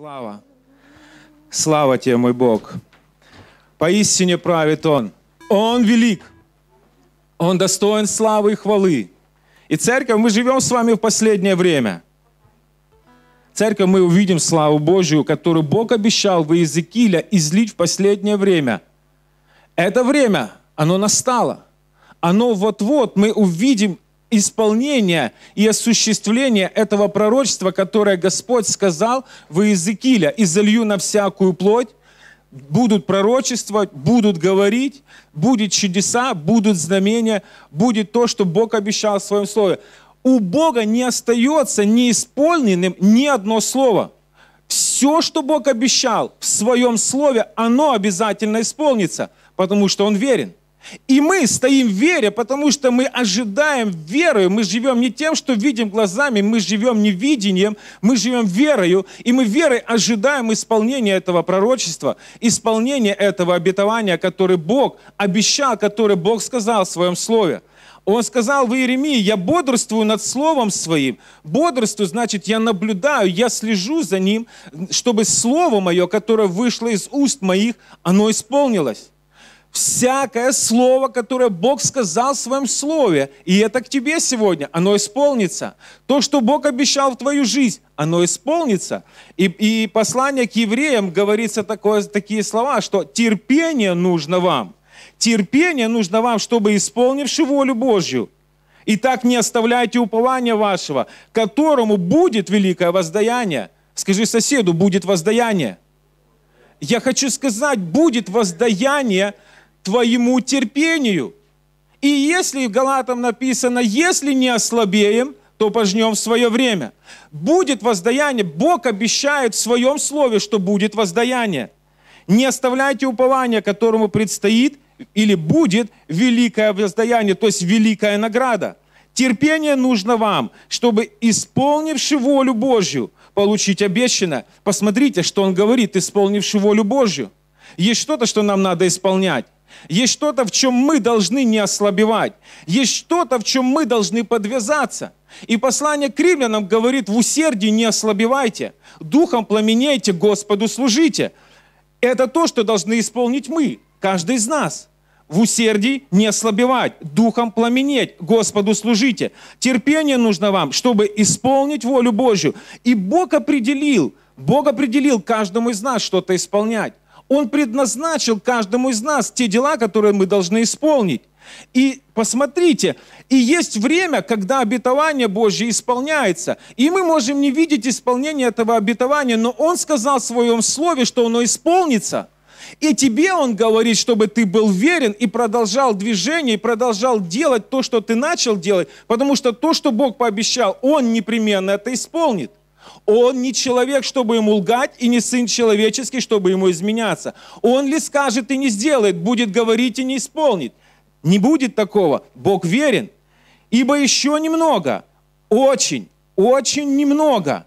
Слава! Слава тебе, мой Бог! Поистине правит Он. Он велик. Он достоин славы и хвалы. И церковь, мы живем с вами в последнее время. Церковь, мы увидим славу Божию, которую Бог обещал в Иезекииле излить в последнее время. Это время, оно настало. Оно вот-вот, мы увидим исполнение и осуществление этого пророчества, которое Господь сказал в Иезекииля, «И залью на всякую плоть, будут пророчествовать, будут говорить, будут чудеса, будут знамения, будет то, что Бог обещал в Своем Слове». У Бога не остается неисполненным ни одно слово. Все, что Бог обещал в Своем Слове, оно обязательно исполнится, потому что Он верен. И мы стоим в вере, потому что мы ожидаем веры. Мы живем не тем, что видим глазами, мы живем не видением, мы живем верою. И мы верой ожидаем исполнения этого пророчества, исполнения этого обетования, которое Бог обещал, которое Бог сказал в своем слове. Он сказал в Иеремии, я бодрствую над словом своим. Бодрствую, значит, я наблюдаю, я слежу за ним, чтобы слово мое, которое вышло из уст моих, оно исполнилось всякое слово, которое Бог сказал в своем слове, и это к тебе сегодня, оно исполнится. То, что Бог обещал в твою жизнь, оно исполнится. И, и послание к евреям говорится такое, такие слова, что терпение нужно вам. Терпение нужно вам, чтобы исполнивши волю Божью, и так не оставляйте упования вашего, которому будет великое воздаяние. Скажи соседу, будет воздаяние. Я хочу сказать, будет воздаяние – твоему терпению. И если в Галатам написано, если не ослабеем, то пожнем в свое время. Будет воздаяние. Бог обещает в своем слове, что будет воздаяние. Не оставляйте упования, которому предстоит или будет великое воздаяние, то есть великая награда. Терпение нужно вам, чтобы, исполнивши волю Божью, получить обещанное. Посмотрите, что он говорит, исполнивши волю Божью. Есть что-то, что нам надо исполнять. Есть что-то, в чем мы должны не ослабевать. Есть что-то, в чем мы должны подвязаться. И послание к римлянам говорит, в усердии не ослабевайте, духом пламенейте, Господу служите. Это то, что должны исполнить мы, каждый из нас. В усердии не ослабевать, духом пламенеть, Господу служите. Терпение нужно вам, чтобы исполнить волю Божью. И Бог определил, Бог определил каждому из нас что-то исполнять. Он предназначил каждому из нас те дела, которые мы должны исполнить. И посмотрите, и есть время, когда обетование Божье исполняется. И мы можем не видеть исполнения этого обетования, но Он сказал в Своем Слове, что оно исполнится. И тебе Он говорит, чтобы ты был верен и продолжал движение, и продолжал делать то, что ты начал делать, потому что то, что Бог пообещал, Он непременно это исполнит. Он не человек, чтобы ему лгать, и не сын человеческий, чтобы ему изменяться. Он ли скажет и не сделает, будет говорить и не исполнит. Не будет такого. Бог верен. Ибо еще немного, очень, очень немного,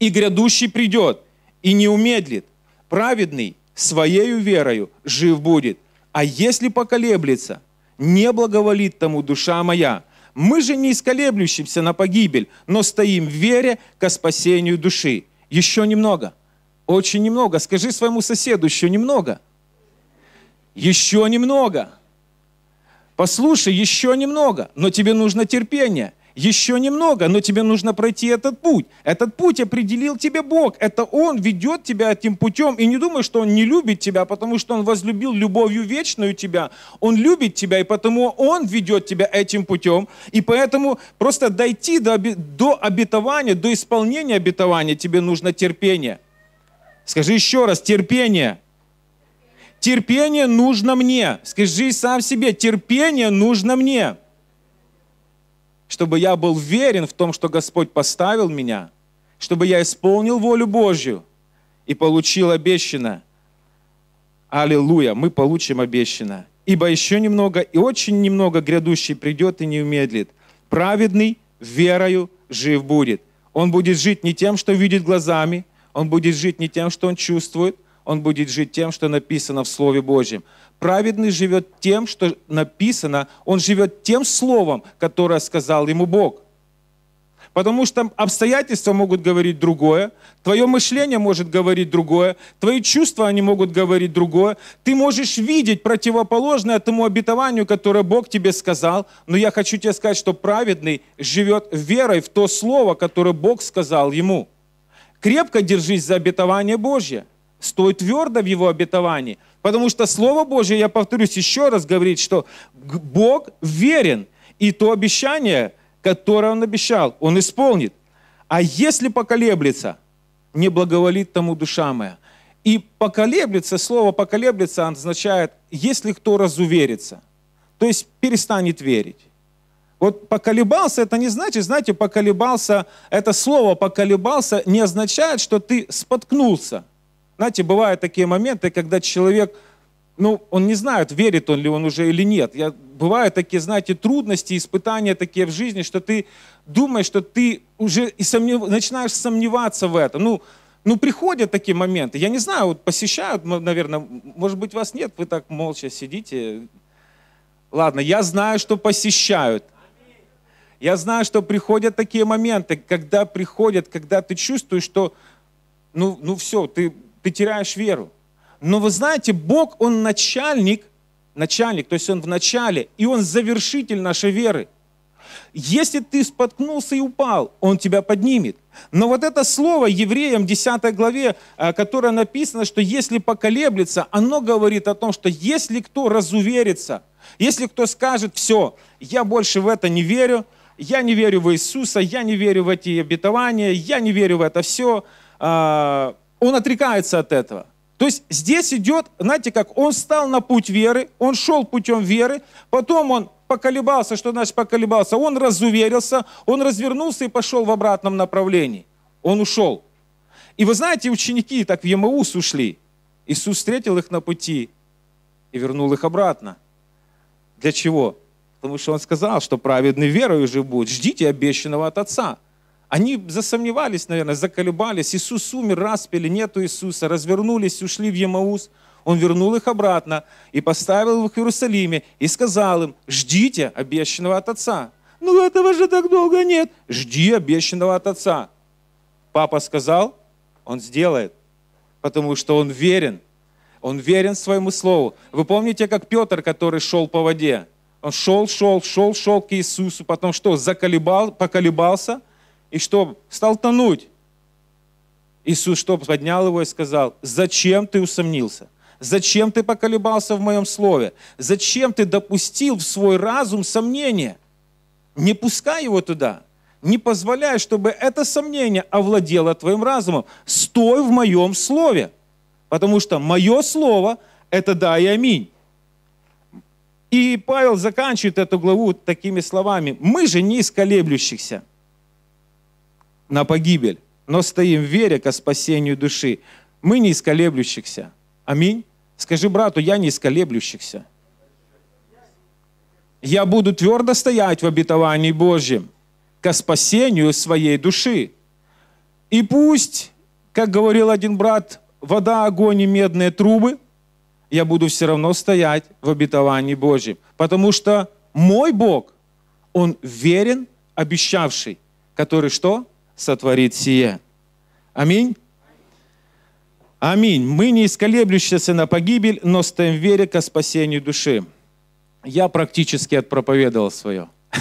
и грядущий придет, и не умедлит. Праведный своею верою жив будет. А если поколеблется, не благоволит тому душа моя – мы же не исколеблющимся на погибель, но стоим в вере ко спасению души. Еще немного. Очень немного. Скажи своему соседу, еще немного. Еще немного. Послушай, еще немного, но тебе нужно терпение. Еще немного, но тебе нужно пройти этот путь. Этот путь определил тебе Бог. Это Он ведет тебя этим путем. И не думай, что Он не любит тебя, потому что Он возлюбил любовью вечную тебя. Он любит тебя, и потому Он ведет тебя этим путем. И поэтому просто дойти до, до обетования, до исполнения обетования тебе нужно терпение. Скажи еще раз, терпение. Терпение нужно мне. Скажи сам себе, терпение нужно мне чтобы я был верен в том, что Господь поставил меня, чтобы я исполнил волю Божью и получил обещанное. Аллилуйя, мы получим обещанное. Ибо еще немного и очень немного грядущий придет и не умедлит. Праведный верою жив будет. Он будет жить не тем, что видит глазами, он будет жить не тем, что он чувствует, он будет жить тем, что написано в Слове Божьем праведный живет тем, что написано, он живет тем словом, которое сказал ему Бог. Потому что обстоятельства могут говорить другое, твое мышление может говорить другое, твои чувства, они могут говорить другое. Ты можешь видеть противоположное тому обетованию, которое Бог тебе сказал, но я хочу тебе сказать, что праведный живет верой в то слово, которое Бог сказал ему. Крепко держись за обетование Божье, стой твердо в его обетовании – Потому что Слово Божье, я повторюсь еще раз, говорит, что Бог верен, и то обещание, которое Он обещал, Он исполнит. А если поколеблется, не благоволит тому душа моя. И поколеблется, слово поколеблется означает, если кто разуверится, то есть перестанет верить. Вот поколебался, это не значит, знаете, поколебался, это слово поколебался не означает, что ты споткнулся – знаете, бывают такие моменты, когда человек, ну, он не знает, верит он ли он уже или нет. Я, бывают такие, знаете, трудности, испытания такие в жизни, что ты думаешь, что ты уже и сомнев... начинаешь сомневаться в этом. Ну, ну, приходят такие моменты. Я не знаю, вот посещают, наверное, может быть, вас нет, вы так молча сидите. Ладно, я знаю, что посещают. Я знаю, что приходят такие моменты, когда приходят, когда ты чувствуешь, что ну, ну все, ты ты теряешь веру. Но вы знаете, Бог, Он начальник, начальник, то есть Он в начале, и Он завершитель нашей веры. Если ты споткнулся и упал, Он тебя поднимет. Но вот это слово евреям 10 главе, э, которое написано, что если поколеблется, оно говорит о том, что если кто разуверится, если кто скажет, все, я больше в это не верю, я не верю в Иисуса, я не верю в эти обетования, я не верю в это все, э, он отрекается от этого. То есть здесь идет, знаете, как он стал на путь веры, он шел путем веры, потом он поколебался, что значит поколебался, он разуверился, он развернулся и пошел в обратном направлении. Он ушел. И вы знаете, ученики так в Емаус ушли. Иисус встретил их на пути и вернул их обратно. Для чего? Потому что он сказал, что праведный верой уже будет. Ждите обещанного от Отца. Они засомневались, наверное, заколебались. Иисус умер, распили, нету Иисуса. Развернулись, ушли в Емаус. Он вернул их обратно и поставил их в Иерусалиме и сказал им, ждите обещанного от Отца. Ну этого же так долго нет. Жди обещанного от Отца. Папа сказал, он сделает, потому что он верен. Он верен своему слову. Вы помните, как Петр, который шел по воде? Он шел, шел, шел, шел к Иисусу, потом что, заколебал, поколебался, и чтобы столтануть. Иисус что поднял его и сказал, зачем ты усомнился? Зачем ты поколебался в моем слове? Зачем ты допустил в свой разум сомнение? Не пускай его туда. Не позволяй, чтобы это сомнение овладело твоим разумом. Стой в моем слове. Потому что мое слово – это да и аминь. И Павел заканчивает эту главу такими словами. «Мы же не из колеблющихся» на погибель, но стоим в вере ко спасению души. Мы не из колеблющихся. Аминь. Скажи брату, я не из колеблющихся. Я буду твердо стоять в обетовании Божьем ко спасению своей души. И пусть, как говорил один брат, вода, огонь и медные трубы, я буду все равно стоять в обетовании Божьем. Потому что мой Бог, Он верен, обещавший, который что? сотворит сие. Аминь. Аминь. Мы не исколеблющиеся на погибель, но стоим в вере ко спасению души. Я практически отпроповедовал свое.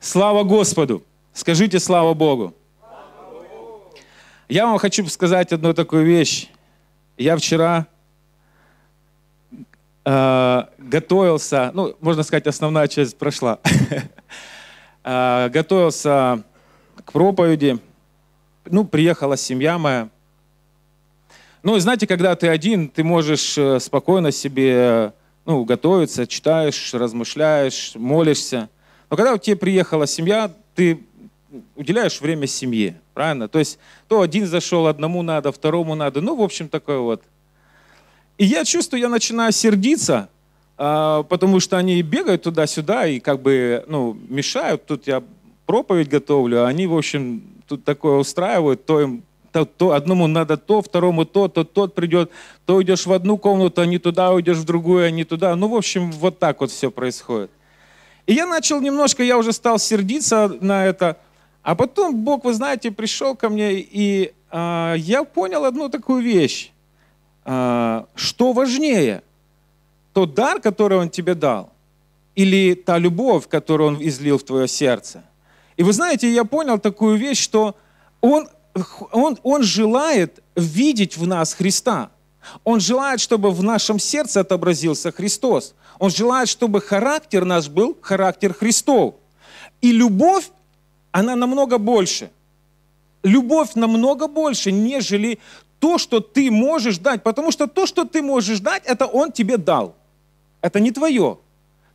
Слава Господу! Скажите слава Богу! Я вам хочу сказать одну такую вещь. Я вчера э, готовился, ну, можно сказать, основная часть прошла. э, готовился проповеди. Ну, приехала семья моя. Ну, и знаете, когда ты один, ты можешь э, спокойно себе ну, готовиться, читаешь, размышляешь, молишься. Но когда у тебя приехала семья, ты уделяешь время семье, правильно? То есть то один зашел, одному надо, второму надо. Ну, в общем, такое вот. И я чувствую, я начинаю сердиться, а, потому что они бегают туда-сюда и как бы ну, мешают. Тут я проповедь готовлю, а они, в общем, тут такое устраивают, то им то, то одному надо то, второму то, то тот придет, то уйдешь в одну комнату, а не туда, уйдешь в другую, а не туда. Ну, в общем, вот так вот все происходит. И я начал немножко, я уже стал сердиться на это, а потом Бог, вы знаете, пришел ко мне, и а, я понял одну такую вещь, а, что важнее, тот дар, который Он тебе дал, или та любовь, которую Он излил в твое сердце – и вы знаете, я понял такую вещь, что он, он, он желает видеть в нас Христа. Он желает, чтобы в нашем сердце отобразился Христос. Он желает, чтобы характер наш был характер Христов. И любовь, она намного больше. Любовь намного больше, нежели то, что ты можешь дать. Потому что то, что ты можешь дать, это Он тебе дал. Это не твое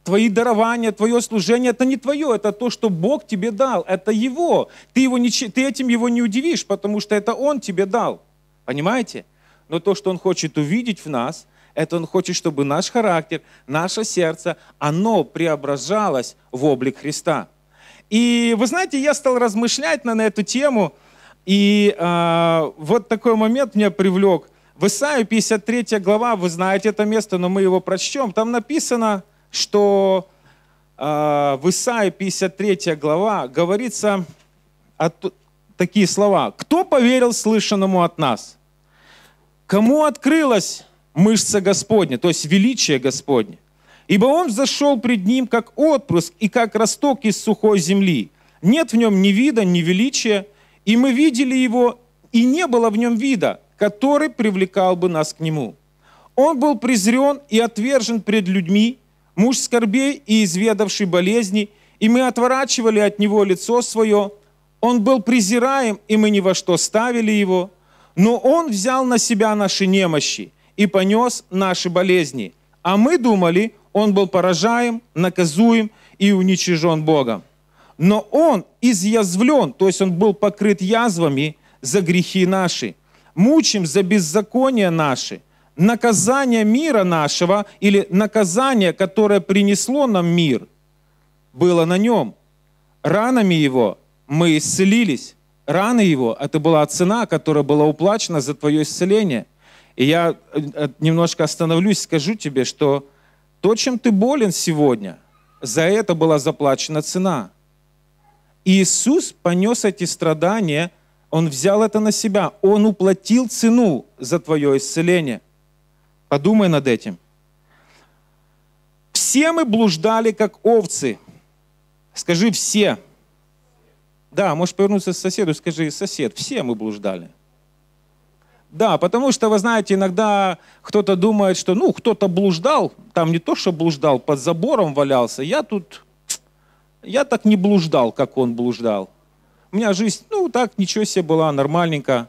твои дарования, твое служение, это не твое, это то, что Бог тебе дал, это Его. Ты, его не, ты этим Его не удивишь, потому что это Он тебе дал. Понимаете? Но то, что Он хочет увидеть в нас, это Он хочет, чтобы наш характер, наше сердце, оно преображалось в облик Христа. И вы знаете, я стал размышлять на, на эту тему, и э, вот такой момент меня привлек. В Исаию 53 глава, вы знаете это место, но мы его прочтем, там написано, что э, в Исаии 53 глава говорится о, такие слова. «Кто поверил слышанному от нас? Кому открылась мышца Господня, то есть величие Господне? Ибо Он зашел пред Ним, как отпуск и как росток из сухой земли. Нет в Нем ни вида, ни величия, и мы видели Его, и не было в Нем вида, который привлекал бы нас к Нему. Он был презрен и отвержен пред людьми, муж скорбей и изведавший болезни, и мы отворачивали от него лицо свое. Он был презираем, и мы ни во что ставили его. Но он взял на себя наши немощи и понес наши болезни. А мы думали, он был поражаем, наказуем и уничижен Богом. Но он изъязвлен, то есть он был покрыт язвами за грехи наши, мучим за беззаконие наши – наказание мира нашего или наказание, которое принесло нам мир, было на нем. Ранами его мы исцелились. Раны его – это была цена, которая была уплачена за твое исцеление. И я э, э, немножко остановлюсь, скажу тебе, что то, чем ты болен сегодня, за это была заплачена цена. Иисус понес эти страдания, Он взял это на себя, Он уплатил цену за твое исцеление – Подумай над этим. Все мы блуждали, как овцы. Скажи все. Да, можешь повернуться к соседу, скажи, сосед, все мы блуждали. Да, потому что, вы знаете, иногда кто-то думает, что, ну, кто-то блуждал, там не то, что блуждал, под забором валялся, я тут, я так не блуждал, как он блуждал. У меня жизнь, ну, так, ничего себе была, нормальненько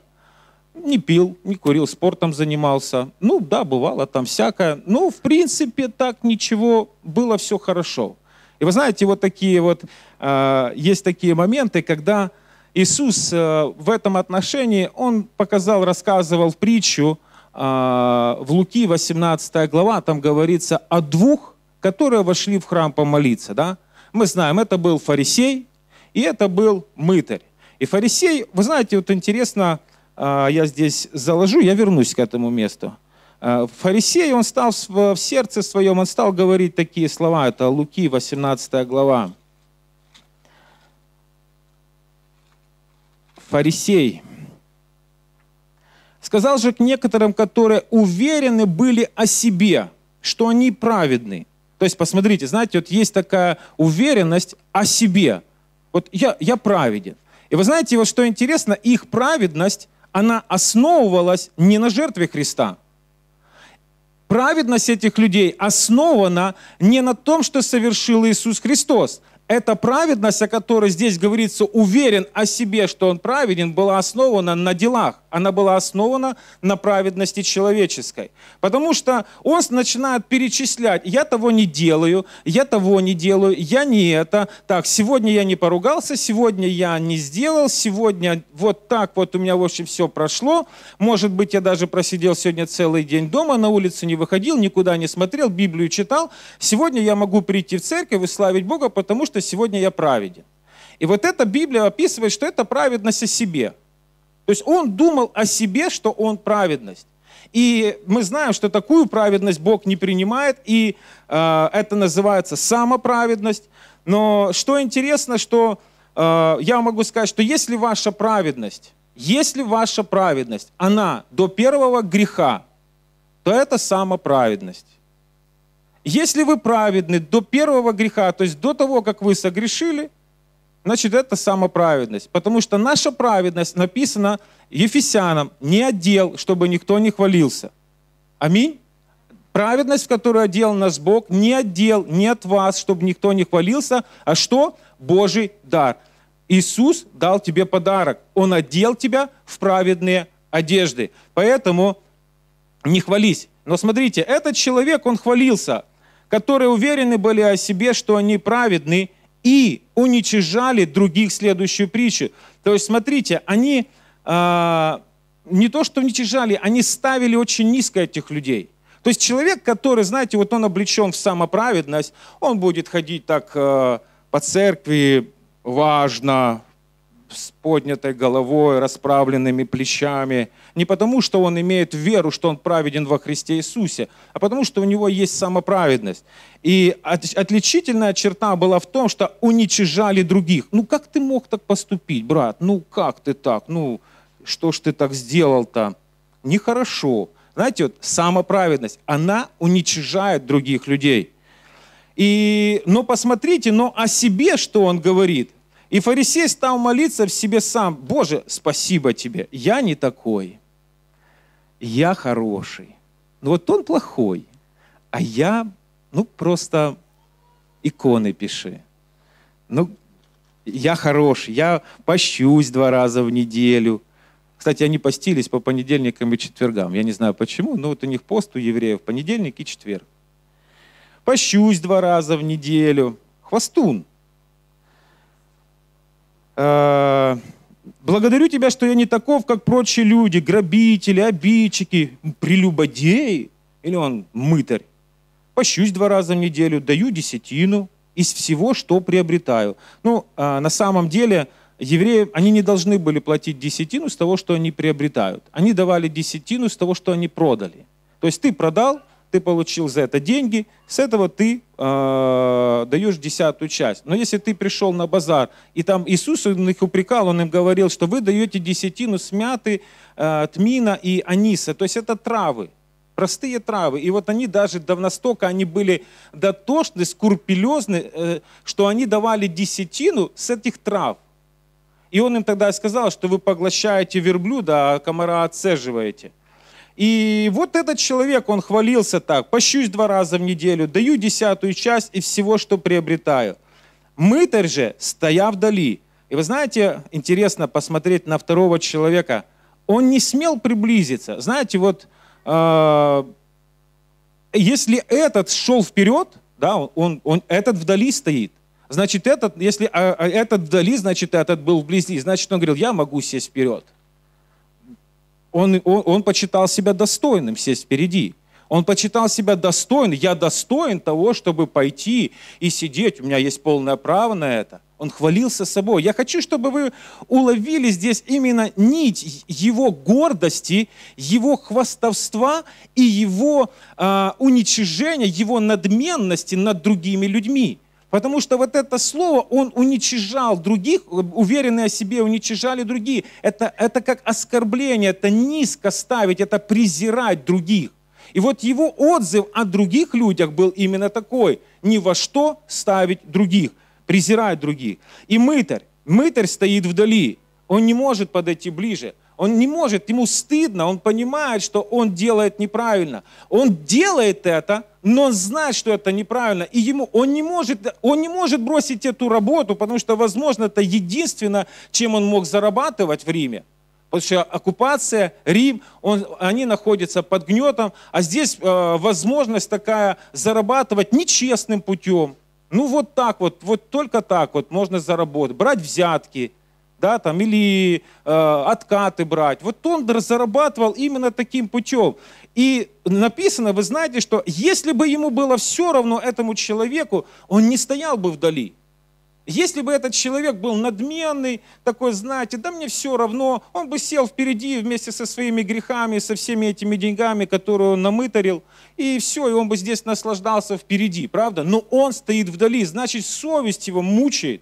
не пил, не курил, спортом занимался. Ну да, бывало там всякое. Ну, в принципе, так ничего, было все хорошо. И вы знаете, вот такие вот, э, есть такие моменты, когда Иисус э, в этом отношении, Он показал, рассказывал притчу э, в Луки, 18 глава, там говорится о двух, которые вошли в храм помолиться, да? Мы знаем, это был фарисей и это был мытарь. И фарисей, вы знаете, вот интересно, а, я здесь заложу, я вернусь к этому месту. А, фарисей, он стал в сердце своем, он стал говорить такие слова. Это Луки, 18 глава. Фарисей. Сказал же к некоторым, которые уверены были о себе, что они праведны. То есть, посмотрите, знаете, вот есть такая уверенность о себе. Вот я, я праведен. И вы знаете, вот что интересно, их праведность она основывалась не на жертве Христа. Праведность этих людей основана не на том, что совершил Иисус Христос, эта праведность, о которой здесь говорится, уверен о себе, что он праведен, была основана на делах. Она была основана на праведности человеческой. Потому что он начинает перечислять, я того не делаю, я того не делаю, я не это. Так, сегодня я не поругался, сегодня я не сделал, сегодня вот так вот у меня, в общем, все прошло. Может быть, я даже просидел сегодня целый день дома, на улицу не выходил, никуда не смотрел, Библию читал. Сегодня я могу прийти в церковь и славить Бога, потому что что сегодня я праведен. И вот эта Библия описывает, что это праведность о себе. То есть он думал о себе, что он праведность. И мы знаем, что такую праведность Бог не принимает, и э, это называется самоправедность. Но что интересно, что э, я могу сказать, что если ваша праведность, если ваша праведность, она до первого греха, то это самоправедность. Если вы праведны до первого греха, то есть до того, как вы согрешили, значит, это самоправедность. Потому что наша праведность написана Ефесянам, не отдел, чтобы никто не хвалился. Аминь. Праведность, в которую одел нас Бог, не отдел, не от вас, чтобы никто не хвалился, а что? Божий дар. Иисус дал тебе подарок. Он одел тебя в праведные одежды. Поэтому не хвались. Но смотрите, этот человек, он хвалился которые уверены были о себе, что они праведны, и уничижали других следующую притчу. То есть, смотрите, они э, не то что уничижали, они ставили очень низко этих людей. То есть человек, который, знаете, вот он облечен в самоправедность, он будет ходить так э, по церкви, важно, с поднятой головой, расправленными плечами, не потому, что он имеет веру, что он праведен во Христе Иисусе, а потому, что у него есть самоправедность. И отличительная черта была в том, что уничижали других. Ну как ты мог так поступить, брат? Ну как ты так? Ну что ж ты так сделал-то? Нехорошо. Знаете, вот самоправедность, она уничижает других людей. И, но посмотрите, но о себе, что он говорит. И фарисей стал молиться в себе сам, «Боже, спасибо тебе, я не такой» я хороший. Ну вот он плохой, а я, ну просто иконы пиши. Ну, я хороший, я пощусь два раза в неделю. Кстати, они постились по понедельникам и четвергам. Я не знаю почему, но вот у них пост у евреев понедельник и четверг. Пощусь два раза в неделю. Хвостун. А, Благодарю тебя, что я не таков, как прочие люди, грабители, обидчики, прелюбодеи, или он мытарь. Пощусь два раза в неделю, даю десятину из всего, что приобретаю. Ну, а на самом деле, евреи, они не должны были платить десятину с того, что они приобретают. Они давали десятину с того, что они продали. То есть ты продал, ты получил за это деньги, с этого ты э, даешь десятую часть. Но если ты пришел на базар, и там Иисус их упрекал, он им говорил, что вы даете десятину смяты, э, тмина и аниса, то есть это травы, простые травы. И вот они даже до настолько они были дотошны, скрупулезны, э, что они давали десятину с этих трав. И он им тогда сказал, что вы поглощаете верблюда, а комара отцеживаете – и вот этот человек, он хвалился так, пощусь два раза в неделю, даю десятую часть и всего, что приобретаю. Мытарь же, стоя вдали. И вы знаете, интересно посмотреть на второго человека. Он не смел приблизиться. Знаете, вот э, если этот шел вперед, да, он, он, он, этот вдали стоит, значит, этот, если а, а этот вдали, значит, этот был вблизи, значит, он говорил, я могу сесть вперед он, он, он почитал себя достойным сесть впереди. Он почитал себя достойным. Я достоин того, чтобы пойти и сидеть. У меня есть полное право на это. Он хвалился собой. Я хочу, чтобы вы уловили здесь именно нить его гордости, его хвастовства и его э, уничижения, его надменности над другими людьми. Потому что вот это слово, он уничижал других, уверенные о себе уничижали другие. Это, это как оскорбление, это низко ставить, это презирать других. И вот его отзыв о других людях был именно такой. Ни во что ставить других, презирать других. И мытарь, мытарь стоит вдали, он не может подойти ближе. Он не может, ему стыдно, он понимает, что он делает неправильно. Он делает это, но знает, что это неправильно, и ему, он, не может, он не может бросить эту работу, потому что, возможно, это единственное, чем он мог зарабатывать в Риме. Потому что оккупация, Рим, он, они находятся под гнетом, а здесь э, возможность такая зарабатывать нечестным путем. Ну вот так вот, вот только так вот можно заработать, брать взятки, да, там, или э, откаты брать. Вот он зарабатывал именно таким путем. И написано, вы знаете, что если бы ему было все равно этому человеку, он не стоял бы вдали. Если бы этот человек был надменный, такой, знаете, да мне все равно, он бы сел впереди вместе со своими грехами, со всеми этими деньгами, которые он намытарил, и все, и он бы здесь наслаждался впереди, правда? Но он стоит вдали, значит, совесть его мучает.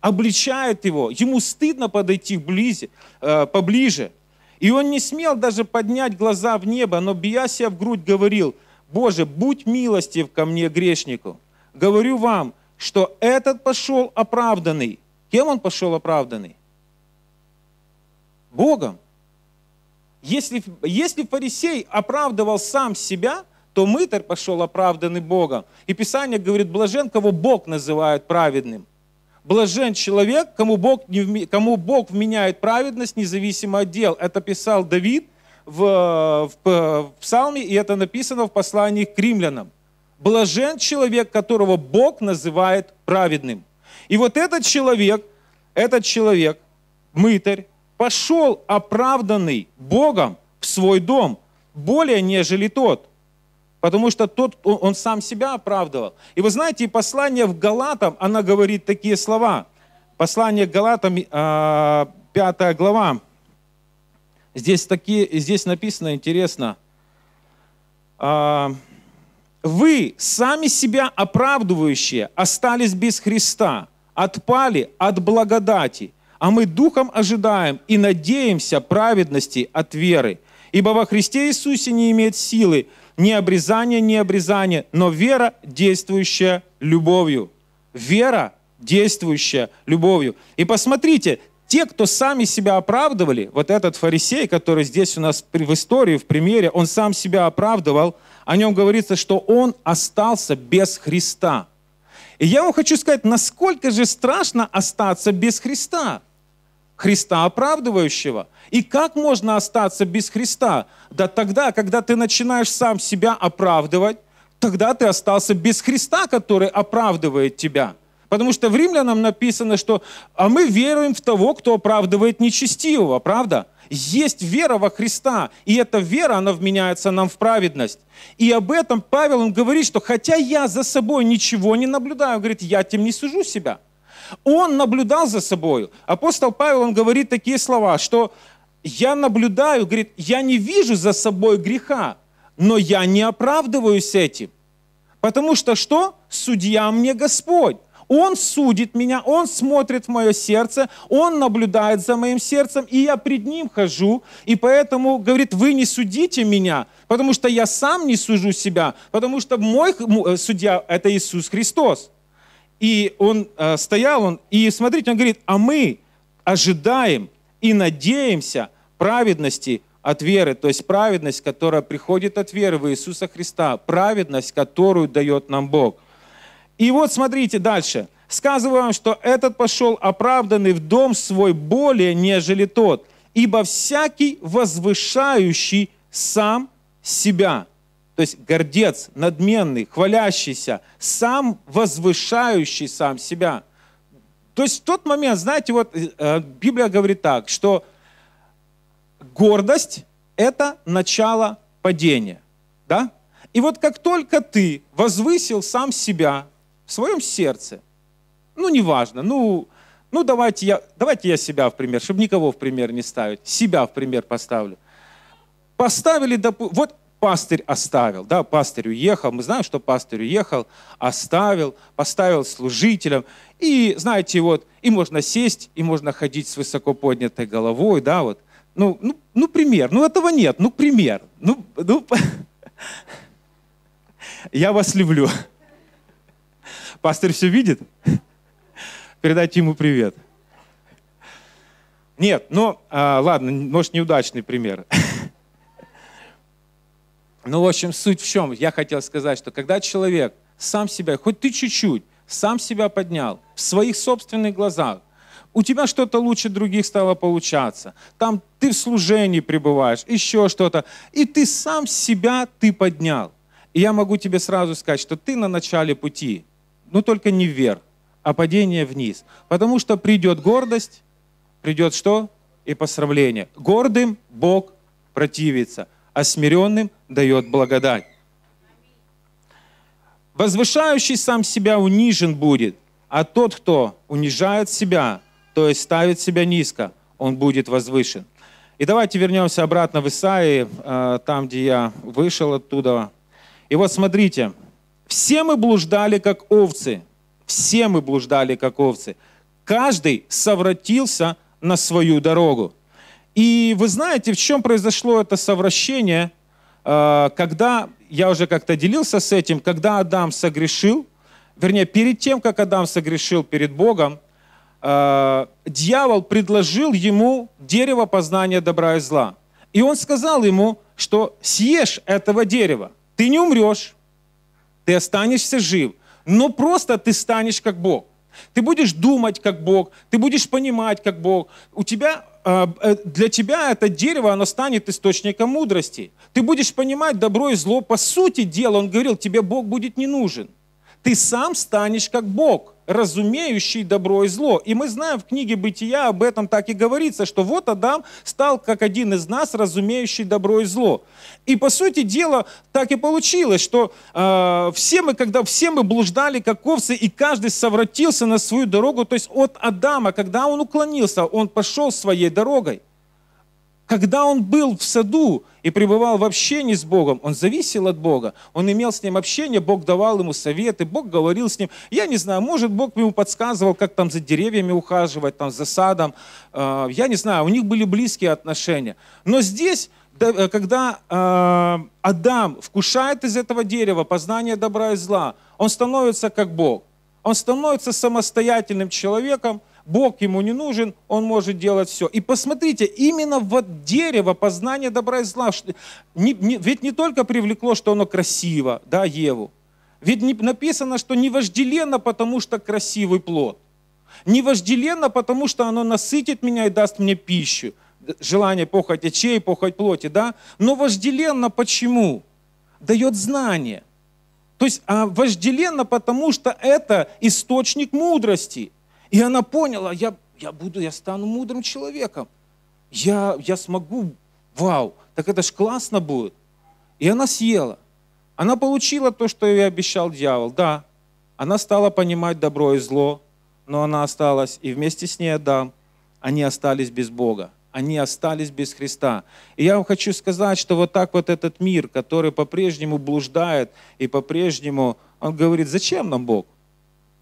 Обличает его. Ему стыдно подойти вблизи, э, поближе. И он не смел даже поднять глаза в небо, но бия себя в грудь говорил, «Боже, будь милостив ко мне, грешнику! Говорю вам, что этот пошел оправданный». Кем он пошел оправданный? Богом. Если, если фарисей оправдывал сам себя, то мытарь пошел оправданный Богом. И Писание говорит, блажен, кого Бог называет праведным. Блажен человек, кому Бог, не, кому Бог вменяет праведность, независимо от дел. Это писал Давид в, в, в Псалме, и это написано в послании к римлянам. Блажен человек, которого Бог называет праведным. И вот этот человек, этот человек, мытарь, пошел оправданный Богом в свой дом, более нежели тот, Потому что тот, он, он сам себя оправдывал. И вы знаете, послание в Галатам, она говорит такие слова. Послание к Галатам, 5 а, глава. Здесь, такие, здесь написано интересно. А, вы, сами себя оправдывающие, остались без Христа, отпали от благодати, а мы духом ожидаем и надеемся праведности от веры. Ибо во Христе Иисусе не имеет силы не обрезание, не обрезание, но вера, действующая любовью. Вера, действующая любовью. И посмотрите, те, кто сами себя оправдывали, вот этот фарисей, который здесь у нас в истории, в примере, он сам себя оправдывал, о нем говорится, что он остался без Христа. И я вам хочу сказать, насколько же страшно остаться без Христа – Христа оправдывающего. И как можно остаться без Христа? Да тогда, когда ты начинаешь сам себя оправдывать, тогда ты остался без Христа, который оправдывает тебя. Потому что в Римлянам написано, что «а мы веруем в того, кто оправдывает нечестивого», правда? Есть вера во Христа, и эта вера, она вменяется нам в праведность. И об этом Павел, он говорит, что хотя я за собой ничего не наблюдаю, говорит, я тем не сужу себя – он наблюдал за собой. Апостол Павел, он говорит такие слова, что я наблюдаю, говорит, я не вижу за собой греха, но я не оправдываюсь этим. Потому что что? Судья мне Господь. Он судит меня, Он смотрит в мое сердце, Он наблюдает за моим сердцем, и я пред Ним хожу. И поэтому, говорит, вы не судите меня, потому что я сам не сужу себя, потому что мой э, судья – это Иисус Христос. И он э, стоял, он, и смотрите, он говорит, а мы ожидаем и надеемся праведности от веры, то есть праведность, которая приходит от веры в Иисуса Христа, праведность, которую дает нам Бог. И вот смотрите дальше. Сказываю вам, что этот пошел оправданный в дом свой более, нежели тот, ибо всякий возвышающий сам себя – то есть гордец, надменный, хвалящийся, сам возвышающий сам себя. То есть в тот момент, знаете, вот э, э, Библия говорит так, что гордость – это начало падения. Да? И вот как только ты возвысил сам себя в своем сердце, ну, неважно, ну, ну давайте, я, давайте я себя в пример, чтобы никого в пример не ставить, себя в пример поставлю. Поставили, доп... вот пастырь оставил, да, пастырь уехал, мы знаем, что пастырь уехал, оставил, поставил служителям, и, знаете, вот, и можно сесть, и можно ходить с высоко поднятой головой, да, вот, ну, ну, ну пример, ну этого нет, ну пример, ну, ну, я вас люблю. Пастырь все видит? Передайте ему привет. Нет, ну, ладно, может, неудачный пример. Ну, в общем, суть в чем? Я хотел сказать, что когда человек сам себя, хоть ты чуть-чуть, сам себя поднял в своих собственных глазах, у тебя что-то лучше других стало получаться. Там ты в служении пребываешь, еще что-то. И ты сам себя ты поднял. И я могу тебе сразу сказать, что ты на начале пути, но ну, только не вверх, а падение вниз. Потому что придет гордость, придет что? И посрамление. Гордым Бог противится, а смиренным дает благодать. Возвышающий сам себя унижен будет, а тот, кто унижает себя, то есть ставит себя низко, он будет возвышен. И давайте вернемся обратно в Исаии, э, там, где я вышел оттуда. И вот смотрите, все мы блуждали, как овцы. Все мы блуждали, как овцы. Каждый совратился на свою дорогу. И вы знаете, в чем произошло это совращение – Э, когда, я уже как-то делился с этим, когда Адам согрешил, вернее, перед тем, как Адам согрешил перед Богом, э, дьявол предложил ему дерево познания добра и зла. И он сказал ему, что съешь этого дерева, ты не умрешь, ты останешься жив, но просто ты станешь как Бог. Ты будешь думать как Бог, ты будешь понимать как Бог. У тебя а, э, для тебя это дерево, оно станет источником мудрости. Ты будешь понимать добро и зло по сути дела. Он говорил, тебе Бог будет не нужен. Ты сам станешь как Бог разумеющий добро и зло. И мы знаем в книге «Бытия» об этом так и говорится, что вот Адам стал как один из нас, разумеющий добро и зло. И по сути дела так и получилось, что э, все мы, когда все мы блуждали как овцы, и каждый совратился на свою дорогу, то есть от Адама, когда он уклонился, он пошел своей дорогой. Когда он был в саду и пребывал в общении с Богом, он зависел от Бога, он имел с ним общение, Бог давал ему советы, Бог говорил с ним. Я не знаю, может, Бог ему подсказывал, как там за деревьями ухаживать, там за садом. А, я не знаю, у них были близкие отношения. Но здесь э, когда а, Адам вкушает из этого дерева познание добра и зла, он становится как Бог. Он становится самостоятельным человеком, Бог ему не нужен, он может делать все. И посмотрите, именно вот дерево познания добра и зла, не, не, ведь не только привлекло, что оно красиво, да, Еву. Ведь не, написано, что не вожделенно, потому что красивый плод. Не вожделенно, потому что оно насытит меня и даст мне пищу. Желание похоть очей, похоть плоти, да? Но вожделенно почему? Дает знание. То есть а вожделенно, потому что это источник мудрости – и она поняла, я, я буду, я стану мудрым человеком. Я, я смогу, вау, так это ж классно будет. И она съела. Она получила то, что ей обещал дьявол, да. Она стала понимать добро и зло, но она осталась, и вместе с ней Адам, они остались без Бога они остались без Христа. И я вам хочу сказать, что вот так вот этот мир, который по-прежнему блуждает и по-прежнему, он говорит, зачем нам Бог?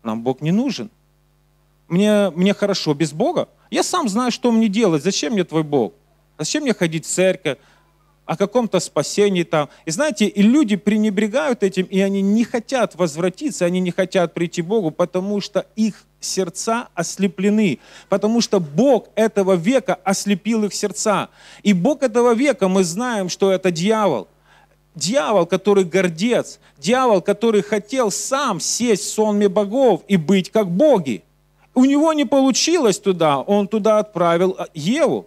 Нам Бог не нужен мне, мне хорошо без Бога. Я сам знаю, что мне делать. Зачем мне твой Бог? Зачем мне ходить в церковь? о каком-то спасении там. И знаете, и люди пренебрегают этим, и они не хотят возвратиться, они не хотят прийти к Богу, потому что их сердца ослеплены, потому что Бог этого века ослепил их сердца. И Бог этого века, мы знаем, что это дьявол. Дьявол, который гордец, дьявол, который хотел сам сесть в сонме богов и быть как боги. У него не получилось туда, он туда отправил э, Еву.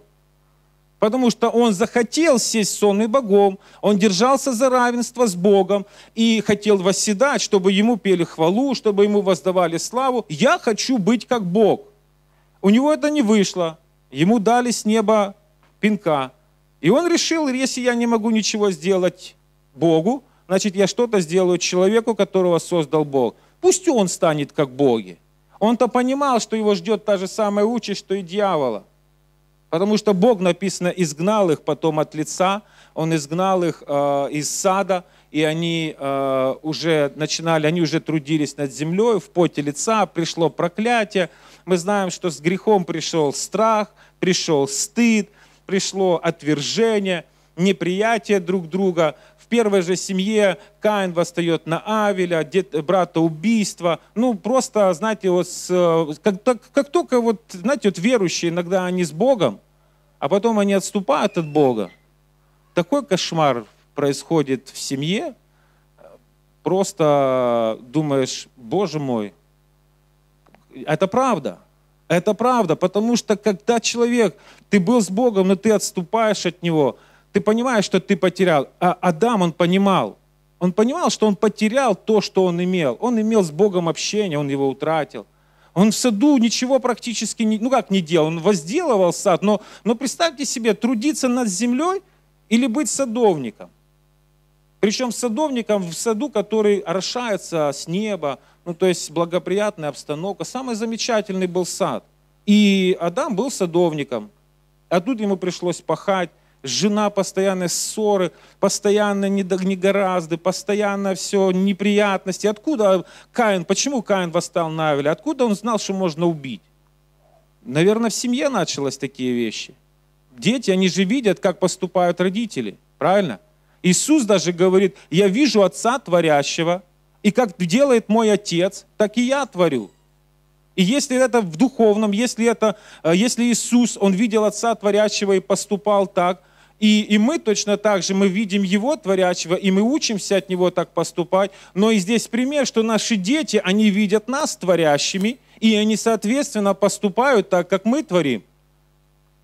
Потому что он захотел сесть сонный богом, он держался за равенство с Богом и хотел восседать, чтобы ему пели хвалу, чтобы ему воздавали славу. Я хочу быть как Бог. У него это не вышло. Ему дали с неба пинка. И он решил, если я не могу ничего сделать Богу, значит, я что-то сделаю человеку, которого создал Бог. Пусть он станет как боги. Он-то понимал, что его ждет та же самая участь, что и дьявола. Потому что Бог, написано, изгнал их потом от лица, Он изгнал их э, из сада, и они э, уже начинали, они уже трудились над землей, в поте лица пришло проклятие. Мы знаем, что с грехом пришел страх, пришел стыд, пришло отвержение, неприятие друг друга, первой же семье Каин восстает на Авеля, дед, брата убийства, Ну, просто, знаете, вот с, как, так, как только вот, знаете, вот верующие иногда они с Богом, а потом они отступают от Бога. Такой кошмар происходит в семье. Просто думаешь, боже мой, это правда. Это правда, потому что когда человек, ты был с Богом, но ты отступаешь от Него – ты понимаешь, что ты потерял. А Адам, он понимал. Он понимал, что он потерял то, что он имел. Он имел с Богом общение, он его утратил. Он в саду ничего практически, не, ну как не делал, он возделывал сад. Но, но представьте себе, трудиться над землей или быть садовником. Причем садовником в саду, который орошается с неба, ну то есть благоприятная обстановка. Самый замечательный был сад. И Адам был садовником. А тут ему пришлось пахать, жена постоянные ссоры, постоянно негоразды, постоянно все неприятности. Откуда Каин, почему Каин восстал на Авеля? Откуда он знал, что можно убить? Наверное, в семье началось такие вещи. Дети, они же видят, как поступают родители, правильно? Иисус даже говорит, я вижу Отца Творящего, и как делает мой Отец, так и я творю. И если это в духовном, если, это, э, если Иисус, Он видел Отца Творящего и поступал так, и, и мы точно так же, мы видим Его творящего, и мы учимся от Него так поступать. Но и здесь пример, что наши дети, они видят нас творящими, и они, соответственно, поступают так, как мы творим.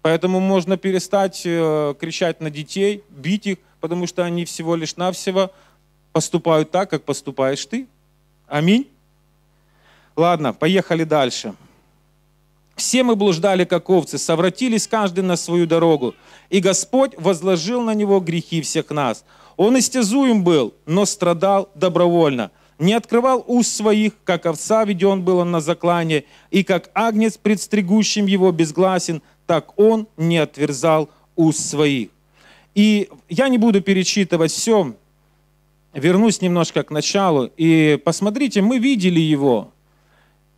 Поэтому можно перестать э, кричать на детей, бить их, потому что они всего лишь навсего поступают так, как поступаешь ты. Аминь. Ладно, поехали дальше. Все мы блуждали, как овцы, совратились каждый на свою дорогу, и Господь возложил на него грехи всех нас. Он истязуем был, но страдал добровольно. Не открывал уст своих, как овца веден был он на заклание, и как агнец, предстригущим его, безгласен, так он не отверзал уст своих. И я не буду перечитывать все, вернусь немножко к началу, и посмотрите, мы видели его,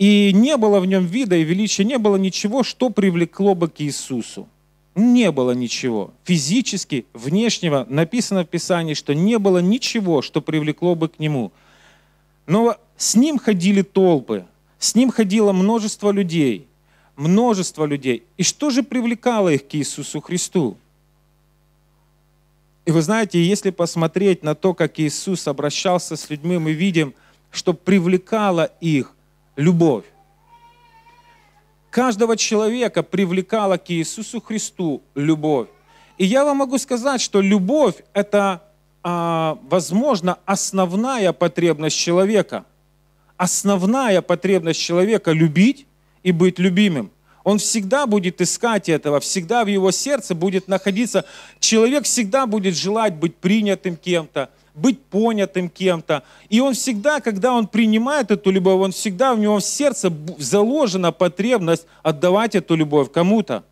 и не было в нем вида и величия, не было ничего, что привлекло бы к Иисусу. Не было ничего. Физически, внешнего, написано в Писании, что не было ничего, что привлекло бы к нему. Но с ним ходили толпы, с ним ходило множество людей, множество людей. И что же привлекало их к Иисусу Христу? И вы знаете, если посмотреть на то, как Иисус обращался с людьми, мы видим, что привлекало их любовь. Каждого человека привлекала к Иисусу Христу любовь. И я вам могу сказать, что любовь – это, а, возможно, основная потребность человека. Основная потребность человека – любить и быть любимым. Он всегда будет искать этого, всегда в его сердце будет находиться. Человек всегда будет желать быть принятым кем-то, быть понятым кем-то. И он всегда, когда он принимает эту любовь, он всегда, у него в сердце заложена потребность отдавать эту любовь кому-то.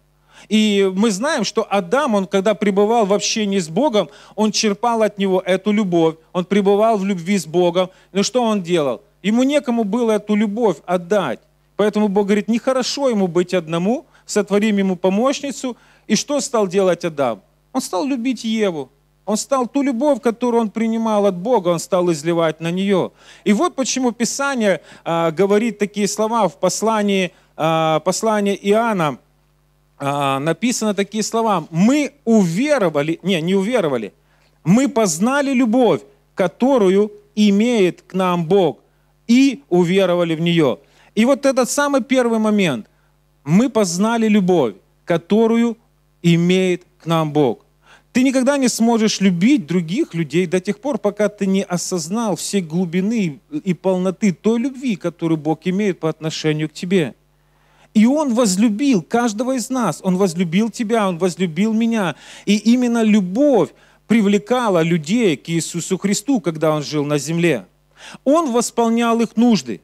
И мы знаем, что Адам, он когда пребывал в общении с Богом, он черпал от него эту любовь, он пребывал в любви с Богом. Но что он делал? Ему некому было эту любовь отдать. Поэтому Бог говорит, нехорошо ему быть одному, сотворим ему помощницу. И что стал делать Адам? Он стал любить Еву. Он стал ту любовь, которую он принимал от Бога, он стал изливать на нее. И вот почему Писание а, говорит такие слова в послании, а, послании Иоанна. А, написано такие слова. Мы уверовали, не, не уверовали, мы познали любовь, которую имеет к нам Бог, и уверовали в нее. И вот этот самый первый момент. Мы познали любовь, которую имеет к нам Бог. Ты никогда не сможешь любить других людей до тех пор, пока ты не осознал всей глубины и полноты той любви, которую Бог имеет по отношению к тебе. И Он возлюбил каждого из нас. Он возлюбил тебя, Он возлюбил меня. И именно любовь привлекала людей к Иисусу Христу, когда Он жил на земле. Он восполнял их нужды.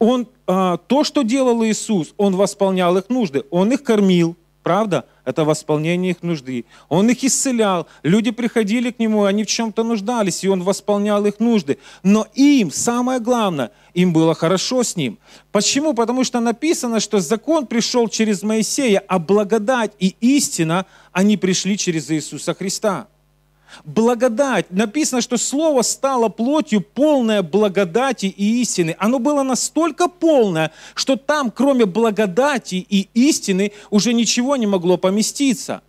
Он, а, то, что делал Иисус, Он восполнял их нужды. Он их кормил, правда? это восполнение их нужды. Он их исцелял, люди приходили к нему, они в чем-то нуждались, и он восполнял их нужды. Но им, самое главное, им было хорошо с ним. Почему? Потому что написано, что закон пришел через Моисея, а благодать и истина, они пришли через Иисуса Христа. Благодать. Написано, что Слово стало плотью, полное благодати и истины. Оно было настолько полное, что там, кроме благодати и истины, уже ничего не могло поместиться.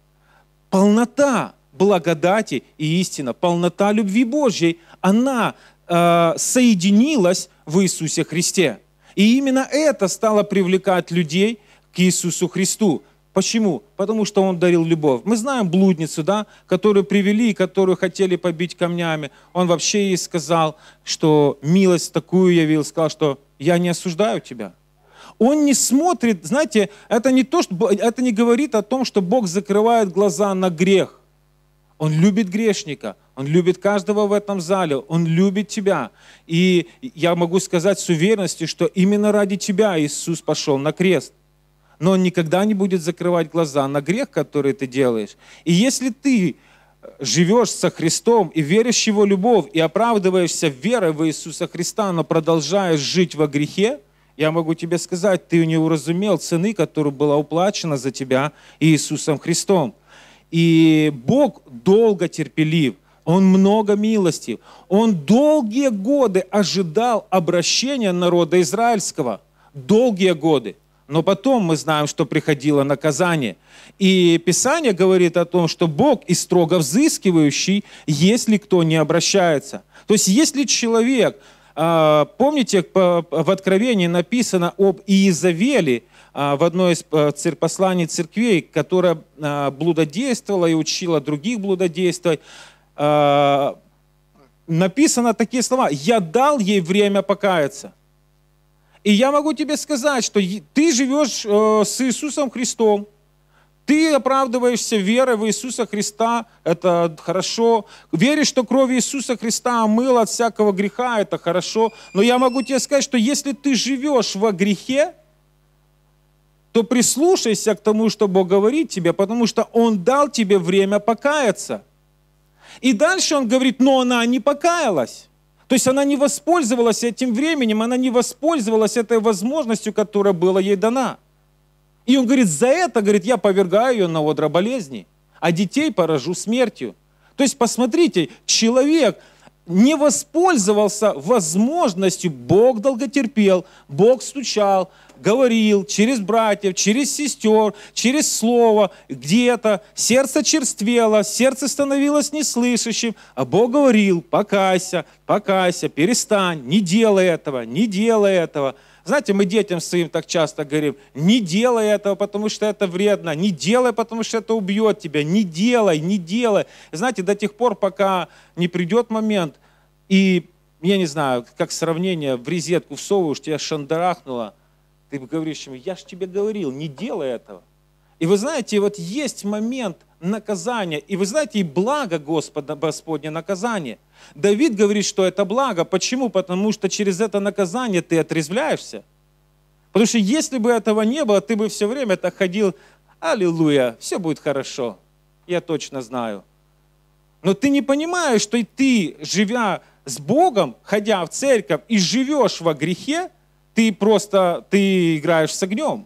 Полнота благодати и истина, полнота любви Божьей, она э, соединилась в Иисусе Христе. И именно это стало привлекать людей к Иисусу Христу. Почему? Потому что он дарил любовь. Мы знаем блудницу, да, которую привели, которую хотели побить камнями. Он вообще ей сказал, что милость такую явил, сказал, что я не осуждаю тебя. Он не смотрит, знаете, это не, то, что, это не говорит о том, что Бог закрывает глаза на грех. Он любит грешника, он любит каждого в этом зале, он любит тебя. И я могу сказать с уверенностью, что именно ради тебя Иисус пошел на крест но он никогда не будет закрывать глаза на грех, который ты делаешь. И если ты э, живешь со Христом и веришь в Его любовь, и оправдываешься верой в Иисуса Христа, но продолжаешь жить во грехе, я могу тебе сказать, ты не уразумел цены, которая была уплачена за тебя Иисусом Христом. И Бог долго терпелив, Он много милостив. Он долгие годы ожидал обращения народа израильского. Долгие годы но потом мы знаем, что приходило наказание. И Писание говорит о том, что Бог и строго взыскивающий, если кто не обращается. То есть если человек, а, помните, в Откровении написано об Иезавеле, а, в одной из а, посланий церквей, которая блудодействовала и учила других блудодействовать, написано такие слова «Я дал ей время покаяться». И я могу тебе сказать, что ты живешь э, с Иисусом Христом, ты оправдываешься верой в Иисуса Христа, это хорошо. Веришь, что кровь Иисуса Христа омыла от всякого греха, это хорошо. Но я могу тебе сказать, что если ты живешь во грехе, то прислушайся к тому, что Бог говорит тебе, потому что Он дал тебе время покаяться. И дальше Он говорит, но она не покаялась. То есть она не воспользовалась этим временем, она не воспользовалась этой возможностью, которая была ей дана. И он говорит, за это, говорит, я повергаю ее на одра болезни, а детей поражу смертью. То есть посмотрите, человек не воспользовался возможностью, Бог долготерпел, Бог стучал, говорил через братьев, через сестер, через слово, где-то. Сердце черствело, сердце становилось неслышащим, а Бог говорил, покайся, покайся, перестань, не делай этого, не делай этого. Знаете, мы детям своим так часто говорим, не делай этого, потому что это вредно, не делай, потому что это убьет тебя, не делай, не делай. знаете, до тех пор, пока не придет момент, и я не знаю, как сравнение, в резетку всовываешь, тебя шандарахнуло, ты говоришь ему, я же тебе говорил, не делай этого. И вы знаете, вот есть момент наказания, и вы знаете, и благо Господа, Господне наказание. Давид говорит, что это благо. Почему? Потому что через это наказание ты отрезвляешься. Потому что если бы этого не было, ты бы все время так ходил, аллилуйя, все будет хорошо, я точно знаю. Но ты не понимаешь, что и ты, живя с Богом, ходя в церковь и живешь во грехе, ты просто, ты играешь с огнем.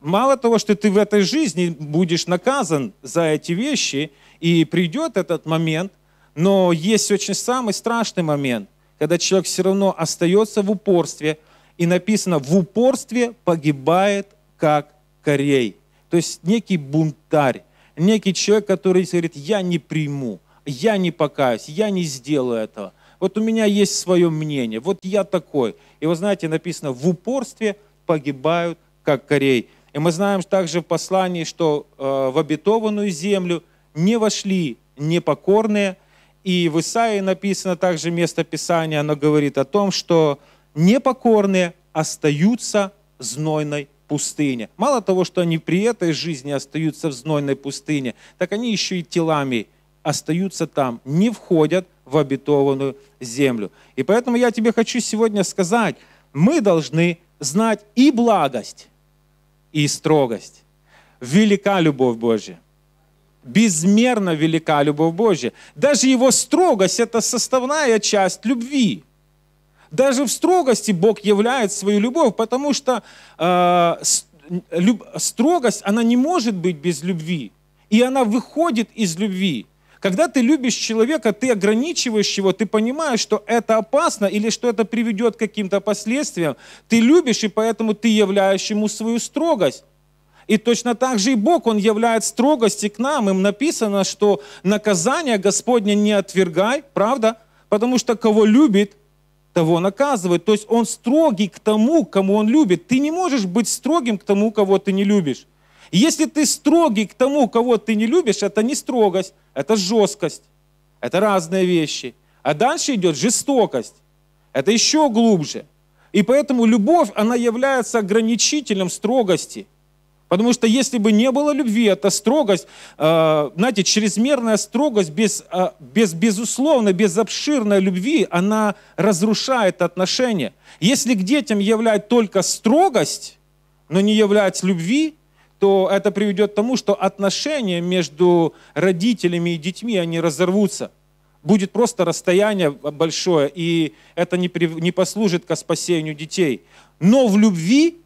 Мало того, что ты в этой жизни будешь наказан за эти вещи, и придет этот момент, но есть очень самый страшный момент, когда человек все равно остается в упорстве, и написано, в упорстве погибает как корей. То есть некий бунтарь, некий человек, который говорит, я не приму, я не покаюсь, я не сделаю этого вот у меня есть свое мнение, вот я такой. И вы знаете, написано, в упорстве погибают, как корей. И мы знаем также в послании, что э, в обетованную землю не вошли непокорные. И в Исаии написано также место Писания, оно говорит о том, что непокорные остаются в знойной пустыне. Мало того, что они при этой жизни остаются в знойной пустыне, так они еще и телами остаются там, не входят в обетованную землю. И поэтому я тебе хочу сегодня сказать, мы должны знать и благость, и строгость. Велика любовь Божья. Безмерно велика любовь Божья. Даже его строгость – это составная часть любви. Даже в строгости Бог являет свою любовь, потому что э, строгость, она не может быть без любви. И она выходит из любви. Когда ты любишь человека, ты ограничиваешь его, ты понимаешь, что это опасно или что это приведет к каким-то последствиям. Ты любишь, и поэтому ты являешь ему свою строгость. И точно так же и Бог, Он являет строгости к нам. Им написано, что наказание Господне не отвергай, правда? Потому что кого любит, того наказывает. То есть Он строгий к тому, кому Он любит. Ты не можешь быть строгим к тому, кого ты не любишь. И если ты строгий к тому, кого ты не любишь, это не строгость, это жесткость. Это разные вещи. А дальше идет жестокость. Это еще глубже. И поэтому любовь, она является ограничителем строгости. Потому что если бы не было любви, эта строгость, э, знаете, чрезмерная строгость без, э, без безусловно, без обширной любви, она разрушает отношения. Если к детям являть только строгость, но не являть любви, то это приведет к тому, что отношения между родителями и детьми, они разорвутся. Будет просто расстояние большое, и это не, при, не послужит к спасению детей. Но в любви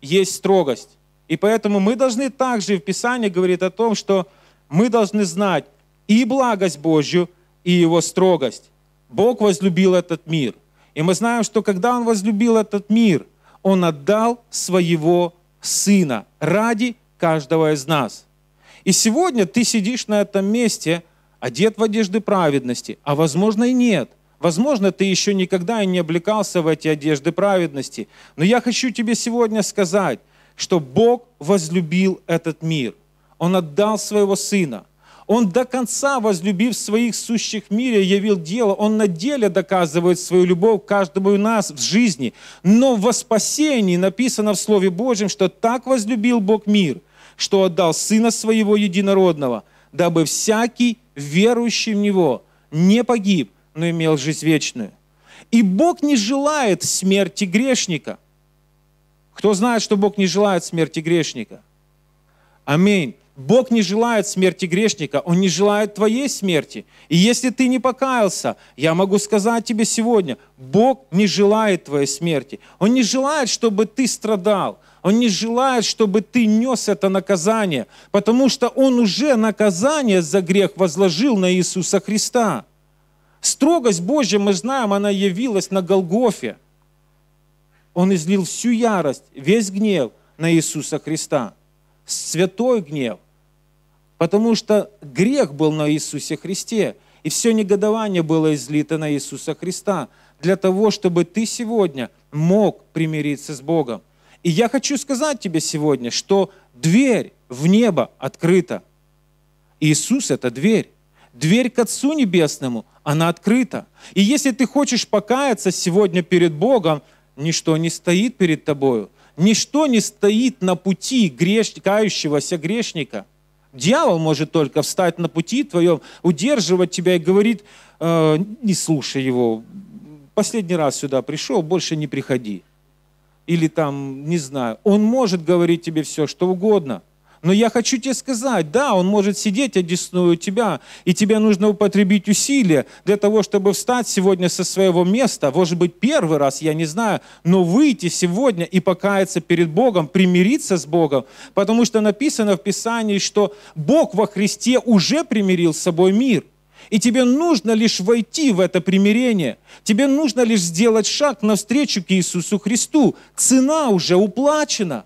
есть строгость. И поэтому мы должны также, в Писании говорит о том, что мы должны знать и благость Божью, и Его строгость. Бог возлюбил этот мир. И мы знаем, что когда Он возлюбил этот мир, Он отдал Своего Сына ради каждого из нас. И сегодня ты сидишь на этом месте, одет в одежды праведности, а возможно и нет. Возможно, ты еще никогда и не облекался в эти одежды праведности. Но я хочу тебе сегодня сказать, что Бог возлюбил этот мир. Он отдал своего Сына. Он до конца, возлюбив своих сущих в мире, явил дело. Он на деле доказывает свою любовь каждому из нас в жизни. Но во спасении написано в Слове Божьем, что так возлюбил Бог мир – что отдал Сына Своего Единородного, дабы всякий, верующий в Него, не погиб, но имел жизнь вечную. И Бог не желает смерти грешника. Кто знает, что Бог не желает смерти грешника? Аминь. Бог не желает смерти грешника, Он не желает твоей смерти. И если ты не покаялся, я могу сказать тебе сегодня, Бог не желает твоей смерти. Он не желает, чтобы ты страдал. Он не желает, чтобы ты нес это наказание, потому что Он уже наказание за грех возложил на Иисуса Христа. Строгость Божья, мы знаем, она явилась на Голгофе. Он излил всю ярость, весь гнев на Иисуса Христа. Святой гнев – Потому что грех был на Иисусе Христе, и все негодование было излито на Иисуса Христа для того, чтобы ты сегодня мог примириться с Богом. И я хочу сказать тебе сегодня, что дверь в небо открыта. Иисус – это дверь. Дверь к Отцу Небесному, она открыта. И если ты хочешь покаяться сегодня перед Богом, ничто не стоит перед тобою. Ничто не стоит на пути греш... кающегося грешника. Дьявол может только встать на пути твоем, удерживать тебя и говорит, э, не слушай его, последний раз сюда пришел, больше не приходи. Или там, не знаю, он может говорить тебе все, что угодно – но я хочу тебе сказать, да, он может сидеть одесную тебя, и тебе нужно употребить усилия для того, чтобы встать сегодня со своего места, может быть, первый раз, я не знаю, но выйти сегодня и покаяться перед Богом, примириться с Богом, потому что написано в Писании, что Бог во Христе уже примирил с собой мир. И тебе нужно лишь войти в это примирение. Тебе нужно лишь сделать шаг навстречу к Иисусу Христу. Цена уже уплачена.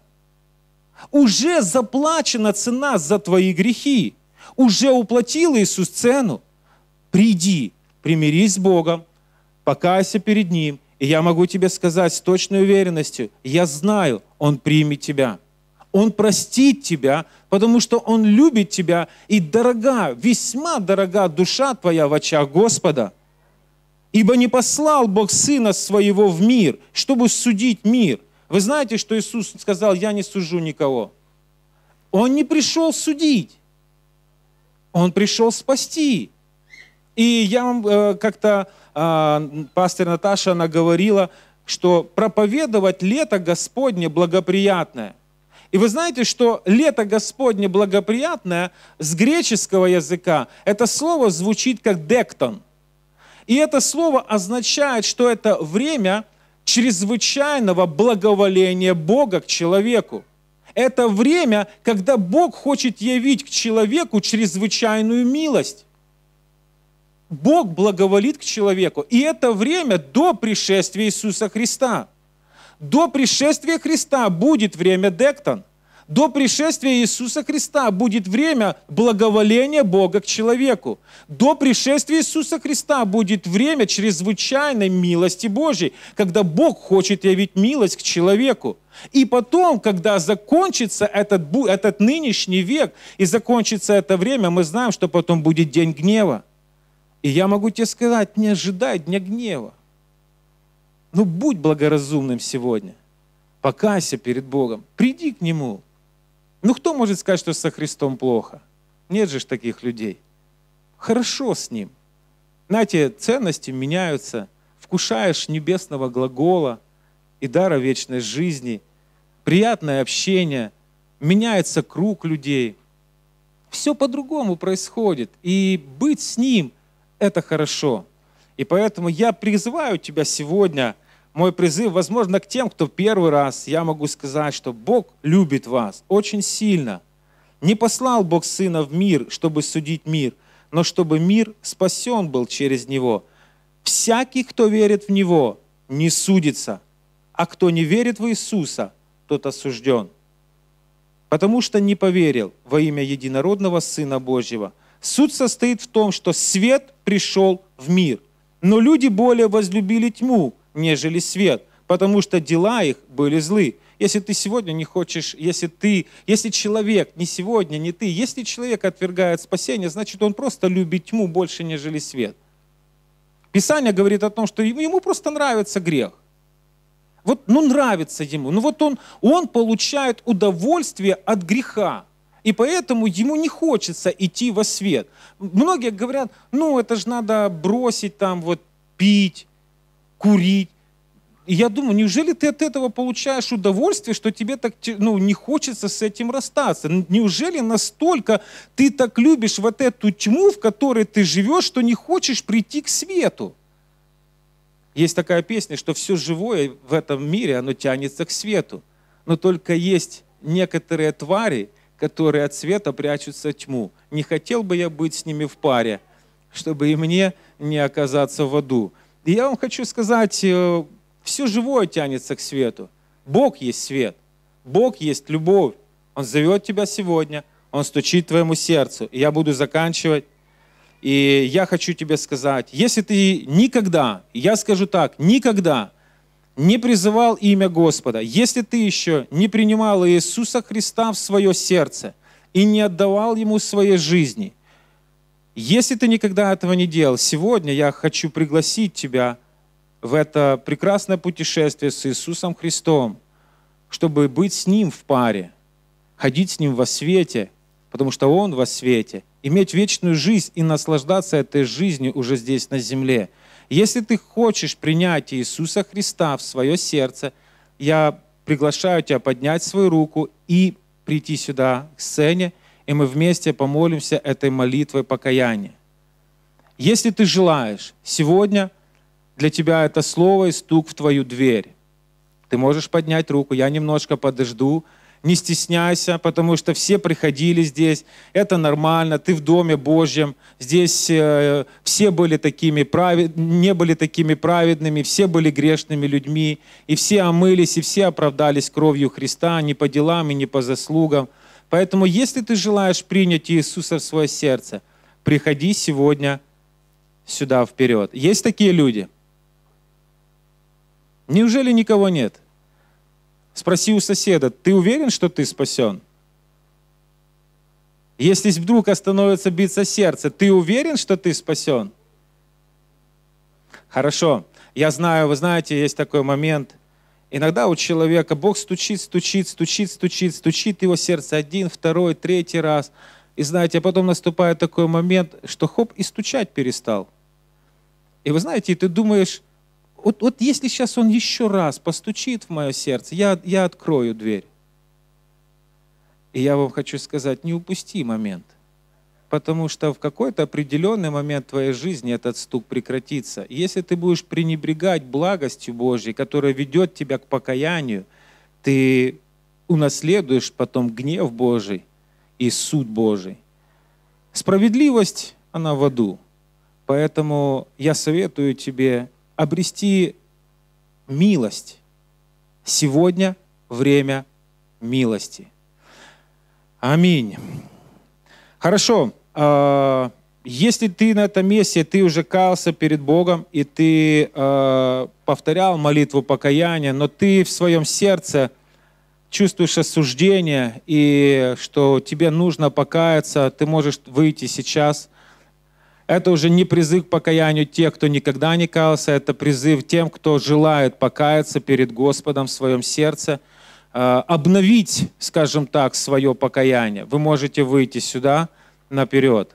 Уже заплачена цена за твои грехи. Уже уплатил Иисус цену. Приди, примирись с Богом, покайся перед Ним. И я могу тебе сказать с точной уверенностью, я знаю, Он примет тебя. Он простит тебя, потому что Он любит тебя, и дорога, весьма дорога душа твоя в очах Господа. Ибо не послал Бог Сына Своего в мир, чтобы судить мир – вы знаете, что Иисус сказал, я не сужу никого. Он не пришел судить, он пришел спасти. И я вам э, как-то, э, пастор Наташа, она говорила, что проповедовать лето Господне благоприятное. И вы знаете, что лето Господне благоприятное с греческого языка, это слово звучит как дектон. И это слово означает, что это время, чрезвычайного благоволения Бога к человеку. Это время, когда Бог хочет явить к человеку чрезвычайную милость. Бог благоволит к человеку. И это время до пришествия Иисуса Христа. До пришествия Христа будет время Дектон – до пришествия Иисуса Христа будет время благоволения Бога к человеку. До пришествия Иисуса Христа будет время чрезвычайной милости Божьей, когда Бог хочет явить милость к человеку. И потом, когда закончится этот, этот нынешний век и закончится это время, мы знаем, что потом будет день гнева. И я могу тебе сказать, не ожидай дня гнева. Ну, будь благоразумным сегодня. Покайся перед Богом. Приди к Нему. Ну кто может сказать, что со Христом плохо? Нет же таких людей. Хорошо с Ним. Знаете, ценности меняются. Вкушаешь небесного глагола и дара вечной жизни. Приятное общение. Меняется круг людей. Все по-другому происходит. И быть с Ним – это хорошо. И поэтому я призываю тебя сегодня – мой призыв, возможно, к тем, кто первый раз, я могу сказать, что Бог любит вас очень сильно. Не послал Бог Сына в мир, чтобы судить мир, но чтобы мир спасен был через Него. Всякий, кто верит в Него, не судится, а кто не верит в Иисуса, тот осужден. Потому что не поверил во имя единородного Сына Божьего. Суд состоит в том, что свет пришел в мир, но люди более возлюбили тьму, нежели свет, потому что дела их были злы. Если ты сегодня не хочешь, если ты, если человек, не сегодня, не ты, если человек отвергает спасение, значит, он просто любит тьму больше, нежели свет. Писание говорит о том, что ему просто нравится грех. Вот, ну, нравится ему. Ну, вот он, он получает удовольствие от греха. И поэтому ему не хочется идти во свет. Многие говорят, ну, это же надо бросить там вот пить, курить. И я думаю, неужели ты от этого получаешь удовольствие, что тебе так ну, не хочется с этим расстаться? Неужели настолько ты так любишь вот эту тьму, в которой ты живешь, что не хочешь прийти к свету? Есть такая песня, что все живое в этом мире, оно тянется к свету. Но только есть некоторые твари, которые от света прячутся в тьму. Не хотел бы я быть с ними в паре, чтобы и мне не оказаться в аду. И я вам хочу сказать, э, все живое тянется к свету. Бог есть свет, Бог есть любовь. Он зовет тебя сегодня, Он стучит твоему сердцу. И я буду заканчивать. И я хочу тебе сказать, если ты никогда, я скажу так, никогда не призывал имя Господа, если ты еще не принимал Иисуса Христа в свое сердце и не отдавал Ему своей жизни – если ты никогда этого не делал, сегодня я хочу пригласить тебя в это прекрасное путешествие с Иисусом Христом, чтобы быть с Ним в паре, ходить с Ним во свете, потому что Он во свете, иметь вечную жизнь и наслаждаться этой жизнью уже здесь на земле. Если ты хочешь принять Иисуса Христа в свое сердце, я приглашаю тебя поднять свою руку и прийти сюда к сцене – и мы вместе помолимся этой молитвой покаяния. Если ты желаешь, сегодня для тебя это слово и стук в твою дверь. Ты можешь поднять руку, я немножко подожду, не стесняйся, потому что все приходили здесь, это нормально, ты в Доме Божьем, здесь э, все были такими правед... не были такими праведными, все были грешными людьми, и все омылись, и все оправдались кровью Христа, не по делам и не по заслугам – Поэтому, если ты желаешь принять Иисуса в свое сердце, приходи сегодня сюда вперед. Есть такие люди? Неужели никого нет? Спроси у соседа, ты уверен, что ты спасен? Если вдруг остановится биться сердце, ты уверен, что ты спасен? Хорошо. Я знаю, вы знаете, есть такой момент – Иногда у человека Бог стучит, стучит, стучит, стучит, стучит его сердце один, второй, третий раз. И знаете, а потом наступает такой момент, что хоп, и стучать перестал. И вы знаете, и ты думаешь, вот, вот если сейчас он еще раз постучит в мое сердце, я, я открою дверь. И я вам хочу сказать, не упусти момент потому что в какой-то определенный момент твоей жизни этот стук прекратится. Если ты будешь пренебрегать благостью Божьей, которая ведет тебя к покаянию, ты унаследуешь потом гнев Божий и суд Божий. Справедливость, она в аду. Поэтому я советую тебе обрести милость. Сегодня время милости. Аминь. Хорошо. А, если ты на этом месте, ты уже каялся перед Богом, и ты э, повторял молитву покаяния, но ты в своем сердце чувствуешь осуждение, и что тебе нужно покаяться, ты можешь выйти сейчас. Это уже не призыв к покаянию тех, кто никогда не каялся, это призыв тем, кто желает покаяться перед Господом в своем сердце, э, обновить, скажем так, свое покаяние. Вы можете выйти сюда – наперед.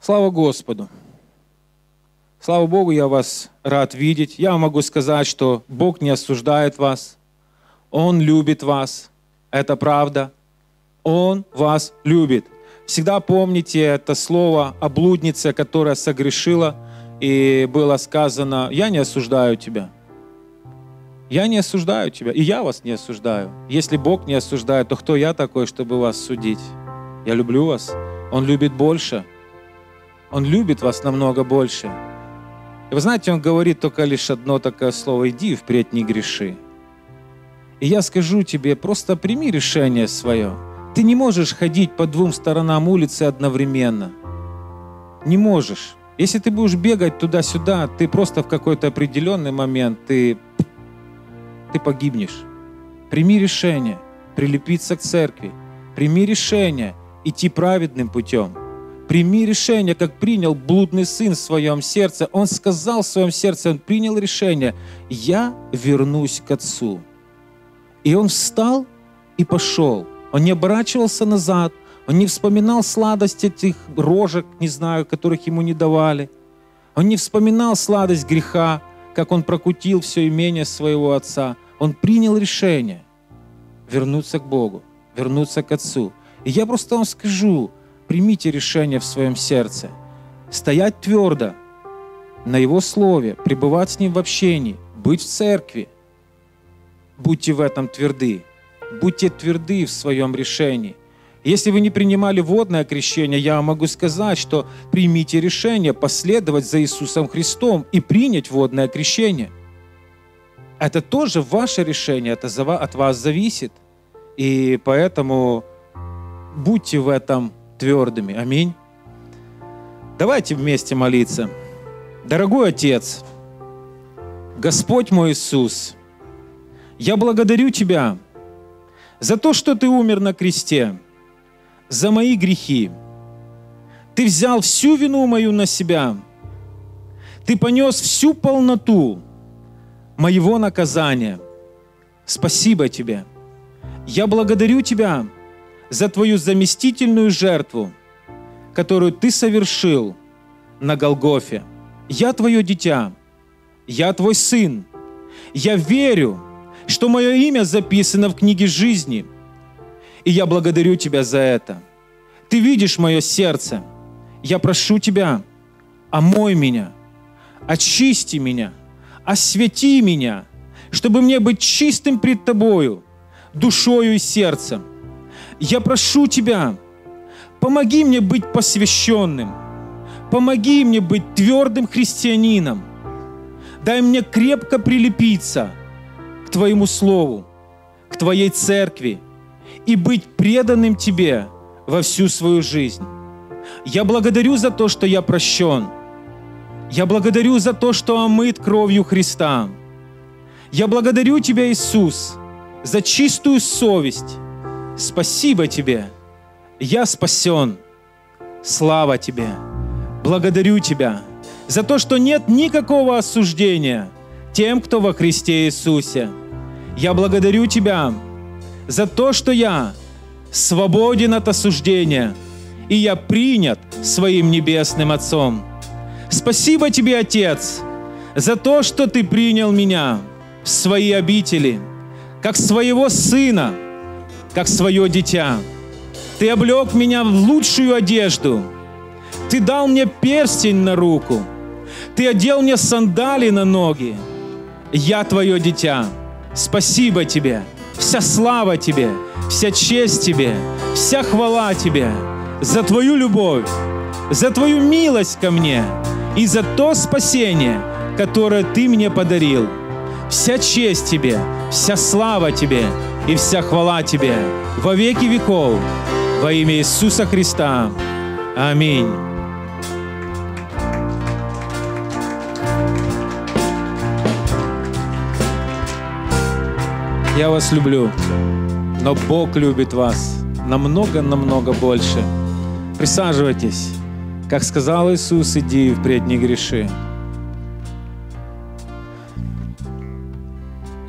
Слава Господу! Слава Богу, я вас рад видеть. Я могу сказать, что Бог не осуждает вас. Он любит вас. Это правда. Он вас любит. Всегда помните это слово о блуднице, которая согрешила, и было сказано, я не осуждаю тебя. Я не осуждаю тебя, и я вас не осуждаю. Если Бог не осуждает, то кто я такой, чтобы вас судить? Я люблю вас. Он любит больше. Он любит вас намного больше. И вы знаете, он говорит только лишь одно такое слово «иди и впредь не греши». И я скажу тебе, просто прими решение свое. Ты не можешь ходить по двум сторонам улицы одновременно. Не можешь. Если ты будешь бегать туда-сюда, ты просто в какой-то определенный момент, ты ты погибнешь. Прими решение прилепиться к церкви. Прими решение идти праведным путем. Прими решение, как принял блудный сын в своем сердце. Он сказал в своем сердце, он принял решение, я вернусь к отцу. И он встал и пошел. Он не оборачивался назад, он не вспоминал сладость этих рожек, не знаю, которых ему не давали. Он не вспоминал сладость греха, как он прокутил все имение своего отца, он принял решение вернуться к Богу, вернуться к Отцу. И я просто вам скажу, примите решение в своем сердце, стоять твердо на Его Слове, пребывать с Ним в общении, быть в церкви. Будьте в этом тверды, будьте тверды в своем решении. Если вы не принимали водное крещение, я могу сказать, что примите решение последовать за Иисусом Христом и принять водное крещение. Это тоже ваше решение, это от вас зависит. И поэтому будьте в этом твердыми. Аминь. Давайте вместе молиться. Дорогой Отец, Господь мой Иисус, я благодарю Тебя за то, что Ты умер на кресте – за мои грехи. Ты взял всю вину мою на себя. Ты понес всю полноту моего наказания. Спасибо тебе. Я благодарю тебя за твою заместительную жертву, которую ты совершил на Голгофе. Я твое дитя, я твой сын. Я верю, что мое имя записано в книге жизни – и я благодарю Тебя за это. Ты видишь мое сердце. Я прошу Тебя, омой меня, очисти меня, освети меня, чтобы мне быть чистым пред Тобою, душою и сердцем. Я прошу Тебя, помоги мне быть посвященным, помоги мне быть твердым христианином, дай мне крепко прилепиться к Твоему Слову, к Твоей Церкви – и быть преданным Тебе во всю свою жизнь. Я благодарю за то, что я прощен. Я благодарю за то, что омыт кровью Христа. Я благодарю Тебя, Иисус, за чистую совесть. Спасибо Тебе. Я спасен. Слава Тебе. Благодарю Тебя за то, что нет никакого осуждения тем, кто во Христе Иисусе. Я благодарю Тебя, за то, что я свободен от осуждения, и я принят своим небесным Отцом. Спасибо тебе, Отец, за то, что ты принял меня в свои обители, как своего сына, как свое дитя. Ты облег меня в лучшую одежду. Ты дал мне перстень на руку. Ты одел мне сандали на ноги. Я твое дитя. Спасибо тебе. Вся слава Тебе, вся честь Тебе, вся хвала Тебе за Твою любовь, за Твою милость ко мне и за то спасение, которое Ты мне подарил. Вся честь Тебе, вся слава Тебе и вся хвала Тебе во веки веков во имя Иисуса Христа. Аминь. Я вас люблю, но Бог любит вас намного-намного больше. Присаживайтесь. Как сказал Иисус, иди и впредь не греши.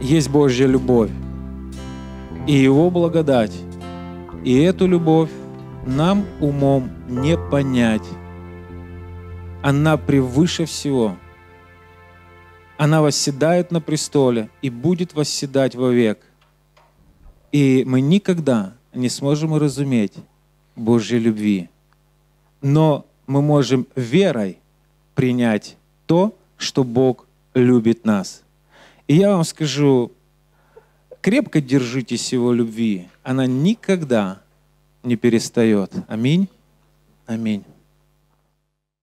Есть Божья любовь и Его благодать. И эту любовь нам умом не понять. Она превыше всего – она восседает на престоле и будет восседать вовек. И мы никогда не сможем разуметь Божьей любви. Но мы можем верой принять то, что Бог любит нас. И я вам скажу, крепко держитесь Его любви. Она никогда не перестает. Аминь. Аминь.